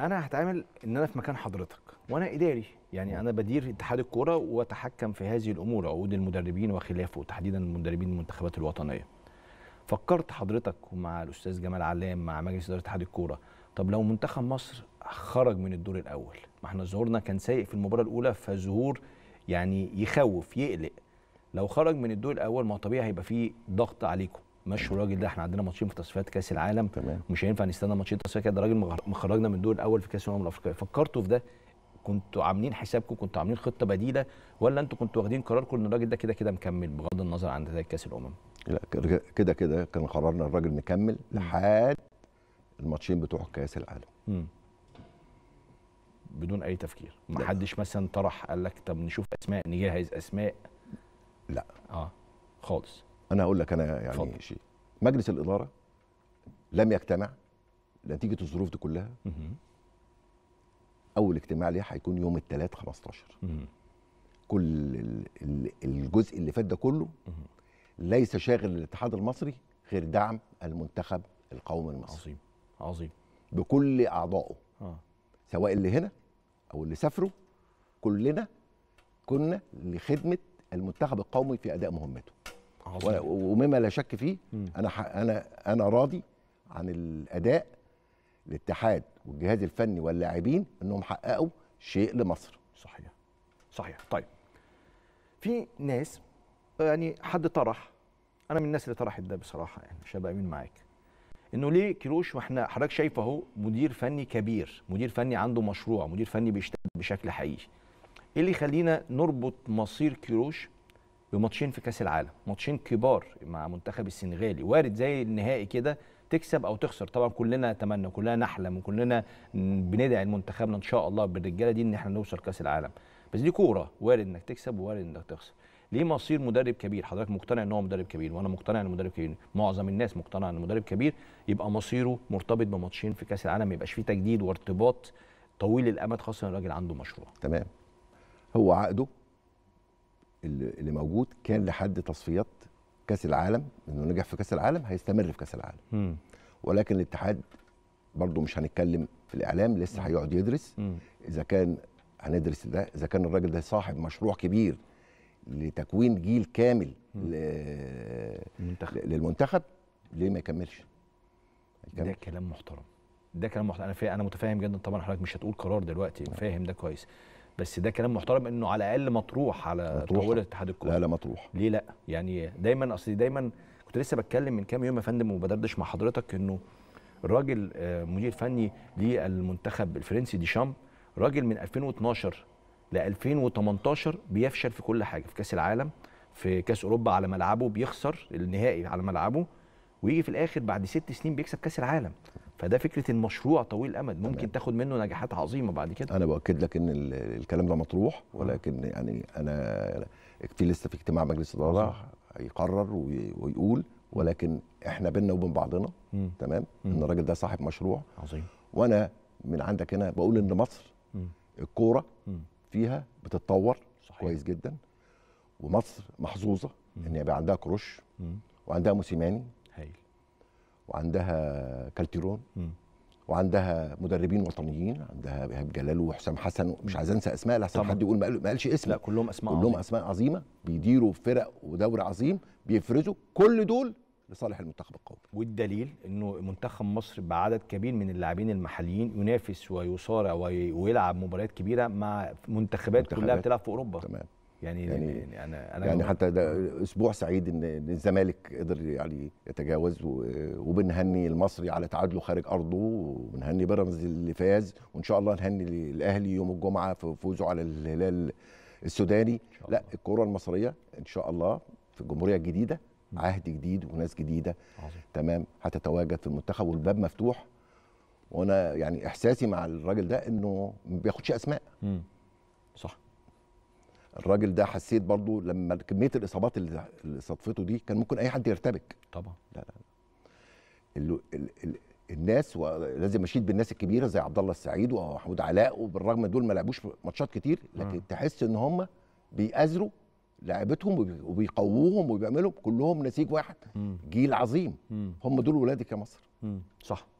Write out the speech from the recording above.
انا هتعامل ان انا في مكان حضرتك وانا اداري يعني انا بدير اتحاد الكوره واتحكم في هذه الامور عقود المدربين وخلافه تحديدا المدربين المنتخبات الوطنيه فكرت حضرتك ومع الاستاذ جمال علام مع مجلس اداره اتحاد الكوره طب لو منتخب مصر خرج من الدور الاول ما احنا ظهورنا كان سيء في المباراه الاولى فظهور يعني يخوف يقلق لو خرج من الدور الاول ما طبيعي هيبقى فيه ضغط عليكم مشوا الراجل ده احنا عندنا ماتشين في تصفيات كاس العالم تمام. مش هينفع نستنى ماتشين تصفيات كده ده راجل مخرجنا من الدور الاول في كاس الامم الافريقيه فكرتوا في ده كنتوا عاملين حسابكم كنتوا عاملين خطه بديله ولا انتوا كنتوا واخدين قراركم ان الراجل ده كده كده مكمل بغض النظر عن نتائج كاس الامم لا كده كده كان قرارنا الراجل مكمل لحد الماتشين بتوع كاس العالم م. بدون اي تفكير ما حدش مثلا طرح قال لك طب نشوف اسماء نجهز اسماء لا اه خالص انا هقول لك انا يعني فضل. شيء مجلس الاداره لم يجتمع نتيجه الظروف دي كلها مم. اول اجتماع ليه هيكون يوم الثلاث 15 مم. كل الجزء اللي فات ده كله مم. ليس شاغل الاتحاد المصري غير دعم المنتخب القومي المصري عظيم عظيم بكل اعضائه آه. سواء اللي هنا او اللي سافروا كلنا كنا لخدمه المنتخب القومي في اداء مهمته عظيم. ومما لا شك فيه انا انا انا راضي عن الاداء الاتحاد والجهاز الفني واللاعبين انهم حققوا شيء لمصر صحيح صحيح طيب في ناس يعني حد طرح انا من الناس اللي طرحت ده بصراحه يعني مش هبقى مين معاك انه ليه كيروش واحنا حضرتك شايف اهو مدير فني كبير مدير فني عنده مشروع مدير فني بيشتغل بشكل حقيقي ايه اللي يخلينا نربط مصير كيروش بماتشين في كاس العالم ماتشين كبار مع منتخب السنغالي وارد زي النهائي كده تكسب او تخسر طبعا كلنا نتمنى كلنا نحلم وكلنا بندعي لمنتخبنا ان شاء الله بالرجاله دي ان احنا نوصل كاس العالم بس دي كوره وارد انك تكسب ووارد انك تخسر ليه مصير مدرب كبير حضرتك مقتنع ان هو مدرب كبير وانا مقتنع ان مدرب كبير معظم الناس مقتنع ان مدرب كبير يبقى مصيره مرتبط بماتشين في كاس العالم ما يبقاش فيه تجديد وارتباط طويل الامد خاصه ان الراجل عنده مشروع تمام هو عقده اللي موجود كان لحد تصفيات كاس العالم انه نجح في كاس العالم هيستمر في كاس العالم م. ولكن الاتحاد برضه مش هنتكلم في الاعلام لسه هيقعد يدرس م. اذا كان هندرس ده اذا كان الراجل ده صاحب مشروع كبير لتكوين جيل كامل للمنتخب للمنتخب ليه ما يكملش ده كلام محترم ده كلام محترم انا انا متفاهم جدا طبعا حضرتك مش هتقول قرار دلوقتي نعم. فاهم ده كويس بس ده كلام محترم انه على الاقل مطروح على طاوله اتحاد الكوره لا لا مطروح ليه لا يعني دايما اصل دايما كنت لسه بتكلم من كام يوم يا فندم وبدردش مع حضرتك انه الراجل آه، مدير فني للمنتخب الفرنسي ديشام راجل من 2012 ل 2018 بيفشل في كل حاجه في كاس العالم في كاس اوروبا على ملعبه بيخسر النهائي على ملعبه ويجي في الاخر بعد ست سنين بيكسب كاس العالم فده فكره المشروع طويل الامد ممكن تاخد منه نجاحات عظيمه بعد كده انا باكد لك ان الكلام ده مطروح ولكن يعني انا لسه في اجتماع مجلس الاداره هيقرر ويقول ولكن احنا بينا وبين بعضنا مم. تمام مم. ان الراجل ده صاحب مشروع عظيم وانا من عندك هنا بقول ان مصر الكوره فيها بتتطور صحيح. كويس جدا ومصر محظوظه مم. ان يبقى عندها كروش مم. وعندها موسيماني وعندها كالتيرون وعندها مدربين وطنيين عندها ايهاب جلال وحسام حسن مش عايز انسى اسماء لحسن حد يقول ما قالش اسم لا كلهم اسماء كلهم عظيم. اسماء عظيمه بيديروا فرق ودوري عظيم بيفرزوا كل دول لصالح المنتخب القومي والدليل انه منتخب مصر بعدد كبير من اللاعبين المحليين ينافس ويصارع ويلعب مباريات كبيره مع منتخبات, منتخبات كلها بتلعب في اوروبا تمام يعني, يعني يعني انا انا يعني حتى ده اسبوع سعيد ان الزمالك قدر يعني يتجاوز وبنهني المصري على تعادله خارج ارضه وبنهني بيراميدز اللي فاز وان شاء الله نهني الاهلي يوم الجمعه في فوزه على الهلال السوداني لا الكره المصريه ان شاء الله في الجمهوريه الجديده عهد جديد وناس جديده عظيم. تمام هتتواجد في المنتخب والباب مفتوح وانا يعني احساسي مع الراجل ده انه ما بياخدش اسماء مم. صح الراجل ده حسيت برضو لما كميه الاصابات اللي صادفته دي كان ممكن اي حد يرتبك طبعا لا لا الـ الـ الـ الناس ولازم اشيد بالناس الكبيره زي عبد الله السعيد ومحمود علاء وبالرغم دول ما لعبوش ماتشات كتير لكن م. تحس ان هم بيأزروا لعبتهم وبيقووهم وبيعملوا كلهم نسيج واحد م. جيل عظيم م. هم دول ولادك يا مصر م. صح